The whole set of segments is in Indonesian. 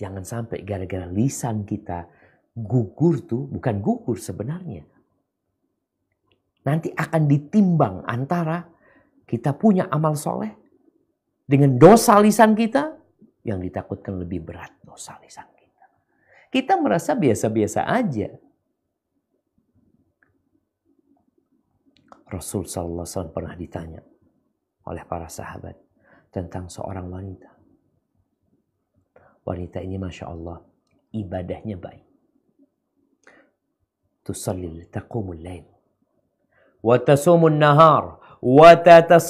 Jangan sampai gara-gara lisan kita gugur tuh, bukan gugur sebenarnya. Nanti akan ditimbang antara kita punya amal soleh dengan dosa lisan kita yang ditakutkan lebih berat dosa lisan kita. Kita merasa biasa-biasa aja. Rasul Sallallahu Alaihi Wasallam pernah ditanya oleh para sahabat tentang seorang wanita wanita ini masya Allah ibadahnya baik. Tusallil taqumul lain. watasumun nahar. Wa Ini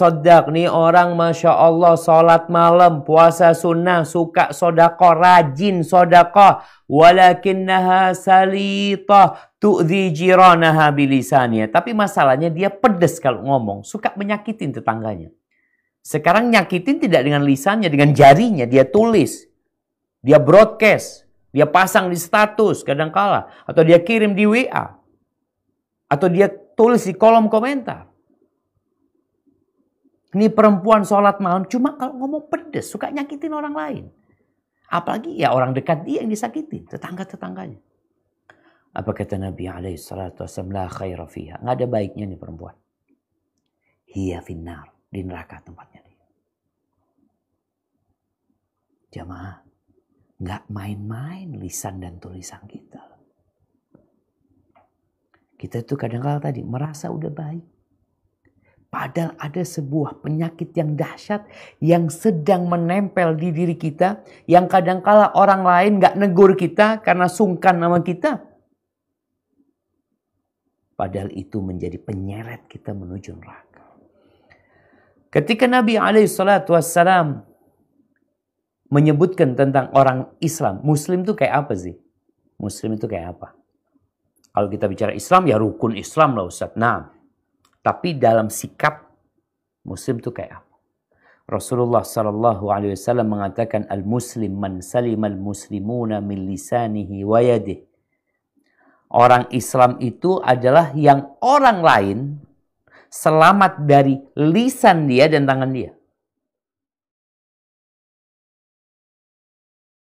Nih orang Masya Allah salat malam, puasa sunnah, suka sodako, rajin sodako. Walakinnaha salitah tu'zi jiranaha bilisaniya. Tapi masalahnya dia pedes kalau ngomong. Suka menyakitin tetangganya. Sekarang nyakitin tidak dengan lisannya, dengan jarinya. Dia tulis. Dia broadcast, dia pasang di status kadangkala, atau dia kirim di WA atau dia tulis di kolom komentar. Ini perempuan sholat malam cuma kalau ngomong pedes suka nyakitin orang lain. Apalagi ya orang dekat dia yang disakitin, tetangga-tetangganya. Apa kata Nabi alaihi salatu wasallam, khaira fiha. Nggak ada baiknya nih perempuan. Hiya finnar, di neraka tempatnya dia. Jamaah, Gak main-main lisan dan tulisan kita. Kita itu kadang-kala tadi merasa udah baik. Padahal ada sebuah penyakit yang dahsyat yang sedang menempel di diri kita. Yang kadang-kala orang lain gak negur kita karena sungkan nama kita. Padahal itu menjadi penyeret kita menuju neraka. Ketika Nabi Alaihissalam wassalam menyebutkan tentang orang Islam. Muslim itu kayak apa sih? Muslim itu kayak apa? Kalau kita bicara Islam ya rukun Islam lah Ustaz. Nah, tapi dalam sikap Muslim itu kayak apa? Rasulullah Shallallahu Alaihi Wasallam mengatakan al Muslim man salim al Muslimuna min lisanihi wa yadih. Orang Islam itu adalah yang orang lain selamat dari lisan dia dan tangan dia.